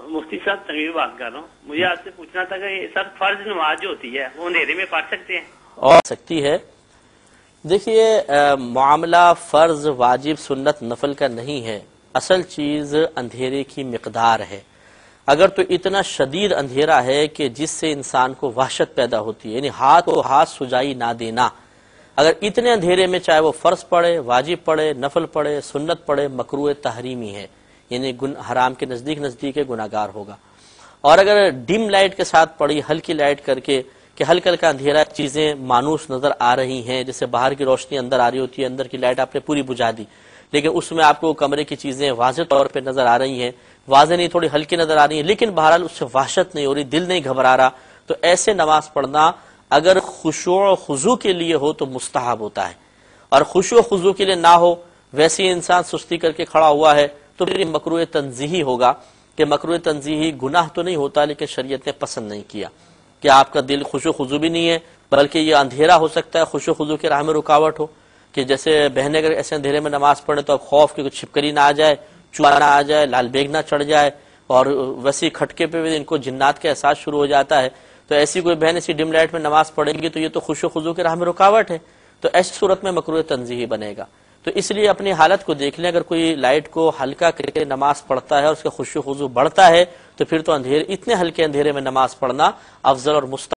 मुफ्ती साहब तनवीर बात कर रहा हूँ मुझे आपसे पूछना था कि सर फर्ज नमाज जो होती है वो अंधेरे में पढ़ सकते हैं और सकती है देखिए मामला फ़र्ज वाजिब सुन्नत नफल का नहीं है असल चीज़ अंधेरे की मकदार है अगर तो इतना शदीद अंधेरा है कि जिससे इंसान को वहशत पैदा होती है यानी हाथ को हाथ सुजाई ना देना अगर इतने अंधेरे में चाहे वो फ़र्ज पड़े वाजिब पड़े नफल पड़े सुन्नत पड़े मकरू तहरीमी है यानी गुन हराम के नज़दीक नज़दीक है गुनागार होगा और अगर डिम लाइट के साथ पड़ी हल्की लाइट करके कि हल्का हल्का अंधेरा चीज़ें मानूस नज़र आ रही हैं जैसे बाहर की रोशनी अंदर आ रही होती है अंदर की लाइट आपने पूरी बुझा दी लेकिन उसमें आपको कमरे की चीज़ें वाज तौर पर नज़र आ रही हैं वाजे नहीं थोड़ी हल्की नज़र आ रही है लेकिन बहरहाल उससे वाशत नहीं हो रही दिल नहीं घबरा रहा तो ऐसे नमाज पढ़ना अगर खुशो खुजू के लिए हो तो मुस्ताहब होता है और खुशो खुजू के लिए ना हो वैसे ही इंसान सुस्ती करके खड़ा हुआ है तो फिर मकरू तनजीही होगा कि मकर तनजीही गुनाह तो नहीं होता लेकिन शरीय ने पसंद नहीं किया कि आपका दिल खुशो खुजू भी नहीं है बल्कि ये अंधेरा हो सकता है खुशो खुजू की राह में रुकावट हो कि जैसे बहने अगर ऐसे अंधेरे में नमाज पढ़े तो अब खौफ की कुछ छिपकरी ना आ जाए चूहा ना आ जाए लाल बेग ना चढ़ जाए और वैसी खटके पे भी इनको जिन्नात का एहसास शुरू हो जाता है तो ऐसी कोई बहन ऐसी डिमलाइट में नमाज पढ़ेंगी तो ये तो खुशो खुजू की राह में रुकावट है तो ऐसी सूरत में मकरू तनजीही बनेगा तो इसलिए अपनी हालत को देख लें अगर कोई लाइट को हल्का करके नमाज पढ़ता है और उसका खुशी खुशू बढ़ता है तो फिर तो अंधेरे इतने हल्के अंधेरे में नमाज पढ़ना अफजल और मुस्त